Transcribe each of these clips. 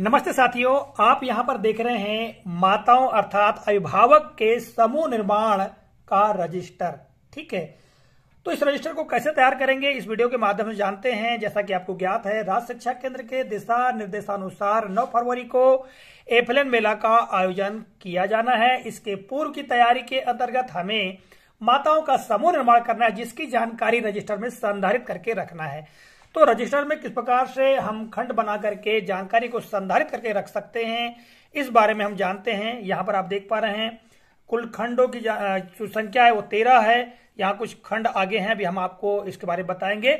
नमस्ते साथियों आप यहां पर देख रहे हैं माताओं अर्थात अभिभावक के समूह निर्माण का रजिस्टर ठीक है तो इस रजिस्टर को कैसे तैयार करेंगे इस वीडियो के माध्यम से जानते हैं जैसा कि आपको ज्ञात है राज्य शिक्षा केंद्र के दिशा निर्देशानुसार 9 फरवरी को एफलन मेला का आयोजन किया जाना है इसके पूर्व की तैयारी के अंतर्गत हमें माताओं का समूह निर्माण करना है जिसकी जानकारी रजिस्टर में संधारित करके रखना है तो रजिस्टर में किस प्रकार से हम खंड बना करके जानकारी को संधारित करके रख सकते हैं इस बारे में हम जानते हैं यहाँ पर आप देख पा रहे हैं कुल खंडों की जो संख्या है वो तेरह है यहाँ कुछ खंड आगे हैं अभी हम आपको इसके बारे में बताएंगे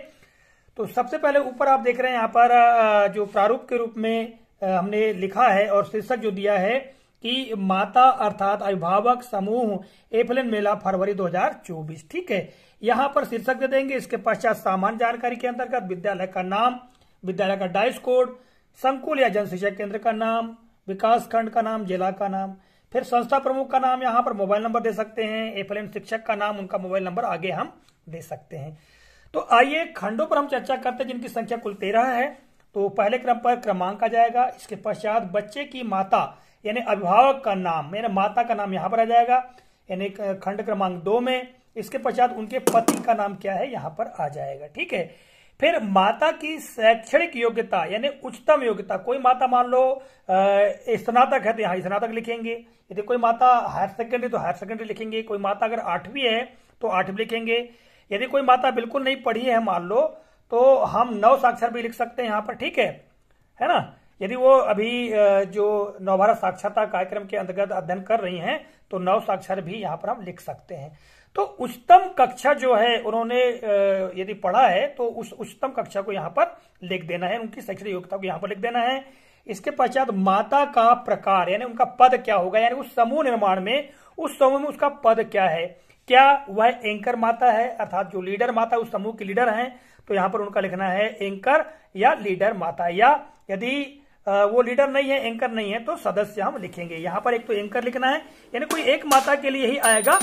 तो सबसे पहले ऊपर आप देख रहे हैं यहाँ पर जो प्रारूप के रूप में हमने लिखा है और शीर्षक जो दिया है कि माता अर्थात अभिभावक समूह एफलिन मेला फरवरी 2024 ठीक है यहाँ पर शीर्षक दे देंगे इसके पश्चात सामान्य जानकारी के अंतर्गत विद्यालय का नाम विद्यालय का डाइस कोड संकुल या जन शिक्षा केंद्र का नाम विकास खंड का नाम जिला का नाम फिर संस्था प्रमुख का नाम यहाँ पर मोबाइल नंबर दे सकते हैं एफलिन शिक्षक का नाम उनका मोबाइल नंबर आगे हम दे सकते हैं तो आइए खंडों पर हम चर्चा करते हैं जिनकी संख्या कुल तेरह है तो पहले क्रम पर क्रमांक आ जाएगा इसके पश्चात बच्चे की माता यानी अभिभावक का नाम यानी माता का नाम यहाँ पर आ जाएगा यानी खंड क्रमांक दो में इसके पश्चात उनके पति का नाम क्या है यहाँ पर आ जाएगा ठीक है फिर माता की शैक्षणिक योग्यता यानी उच्चतम योग्यता कोई माता मान लो स्नातक है तो यहाँ स्नातक लिखेंगे यदि कोई माता हायर सेकेंडरी तो हायर सेकेंडरी लिखेंगे कोई माता अगर आठवीं है तो आठवीं लिखेंगे यदि कोई माता बिल्कुल नहीं पढ़ी है मान लो तो हम नौ साक्षर भी लिख सकते हैं यहाँ पर ठीक है है ना यदि वो अभी जो नवभारत साक्षरता कार्यक्रम के अंतर्गत अध्ययन कर रही हैं तो नव साक्षर भी यहाँ पर हम लिख सकते हैं तो उच्चतम कक्षा जो है उन्होंने यदि पढ़ा है तो उस उच्चतम कक्षा को यहाँ पर लिख देना है उनकी शैक्षणिक योग्यता को यहाँ पर लिख देना है इसके पश्चात माता का प्रकार यानी उनका पद क्या होगा यानी उस समूह निर्माण में उस समूह में उसका पद क्या है क्या वह एंकर माता है अर्थात जो लीडर माता उस समूह की लीडर है तो यहां पर उनका लिखना है एंकर या लीडर माता या यदि वो लीडर नहीं है एंकर नहीं है तो सदस्य हम लिखेंगे यहां पर एक तो एंकर लिखना है यानी कोई एक माता के लिए ही आएगा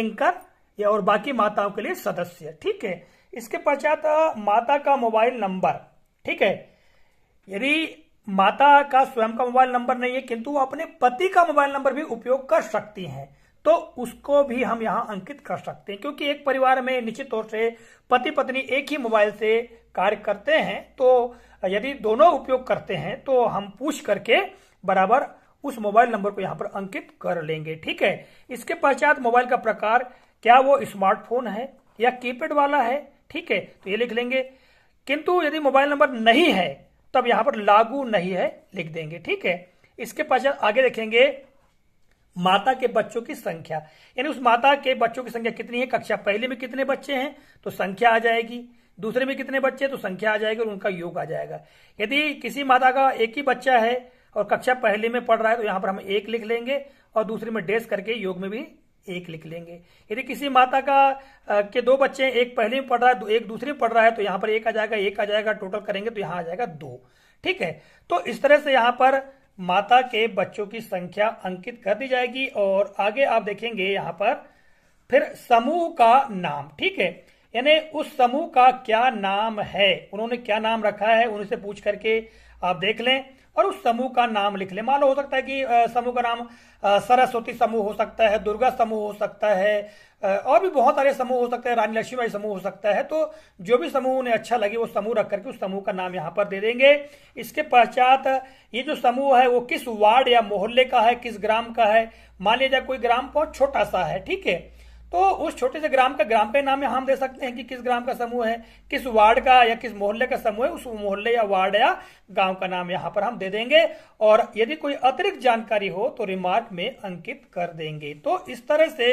एंकर या और बाकी माताओं के लिए सदस्य ठीक है इसके पश्चात माता का मोबाइल नंबर ठीक है यदि माता का स्वयं का मोबाइल नंबर नहीं है किंतु वो अपने पति का मोबाइल नंबर भी उपयोग कर सकती हैं तो उसको भी हम यहां अंकित कर सकते हैं क्योंकि एक परिवार में निश्चित तौर से पति पत्नी एक ही मोबाइल से कार्य करते हैं तो यदि दोनों उपयोग करते हैं तो हम पूछ करके बराबर उस मोबाइल नंबर को यहां पर अंकित कर लेंगे ठीक है इसके पश्चात मोबाइल का प्रकार क्या वो स्मार्टफोन है या कीपैड वाला है ठीक है तो ये लिख लेंगे किंतु यदि मोबाइल नंबर नहीं है तब यहां पर लागू नहीं है लिख देंगे ठीक है इसके पश्चात आगे देखेंगे माता के बच्चों की संख्या यानी उस माता के बच्चों की संख्या कितनी है कक्षा पहले में कितने बच्चे हैं तो संख्या आ जाएगी दूसरे में कितने बच्चे हैं तो संख्या आ जाएगी और उनका योग आ जाएगा यदि किसी माता का एक ही बच्चा है और कक्षा पहले में पढ़ रहा है तो यहां पर हम एक लिख लेंगे और दूसरे में डेस करके योग में भी एक लिख लेंगे यदि किसी माता का आ, के दो बच्चे हैं एक पहले में पढ़ रहा है एक दूसरे में पढ़ रहा है तो यहां पर एक आ जाएगा एक आ जाएगा टोटल करेंगे तो यहां आ जाएगा दो ठीक है तो इस तरह से यहां पर माता के बच्चों की संख्या अंकित कर दी जाएगी और आगे आप देखेंगे यहां पर फिर समूह का नाम ठीक है यानी उस समूह का क्या नाम है उन्होंने क्या नाम रखा है उनसे पूछ करके आप देख लें और उस समूह का नाम लिख ले मान लो हो सकता है कि समूह का नाम सरस्वती समूह हो सकता है दुर्गा समूह हो सकता है और भी बहुत सारे समूह हो सकते हैं रानी लक्ष्मीबाई समूह हो सकता है तो जो भी समूह उन्हें अच्छा लगे वो समूह रख करके उस समूह का नाम यहाँ पर दे देंगे इसके पश्चात ये जो समूह है वो किस वार्ड या मोहल्ले का है किस ग्राम का है मान लिया जाए कोई ग्राम बहुत छोटा सा है ठीक है तो उस छोटे से ग्राम का ग्राम पे नाम हम दे सकते हैं कि किस ग्राम का समूह है किस वार्ड का या किस मोहल्ले का समूह है उस मोहल्ले या वार्ड या गांव का नाम यहां पर हम दे देंगे और यदि कोई अतिरिक्त जानकारी हो तो रिमार्क में अंकित कर देंगे तो इस तरह से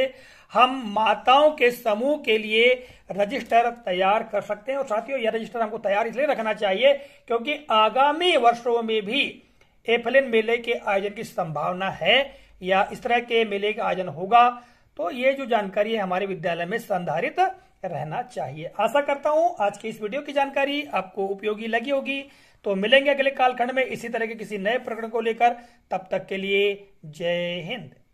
हम माताओं के समूह के लिए रजिस्टर तैयार कर सकते हैं और साथियों यह रजिस्टर हमको तैयार इसलिए रखना चाहिए क्योंकि आगामी वर्षों में भी एफलिन मेले के आयोजन की संभावना है या इस तरह के मेले का आयोजन होगा तो ये जो जानकारी है हमारे विद्यालय में संधारित रहना चाहिए आशा करता हूं आज की इस वीडियो की जानकारी आपको उपयोगी लगी होगी तो मिलेंगे अगले कालखंड में इसी तरह के किसी नए प्रकरण को लेकर तब तक के लिए जय हिंद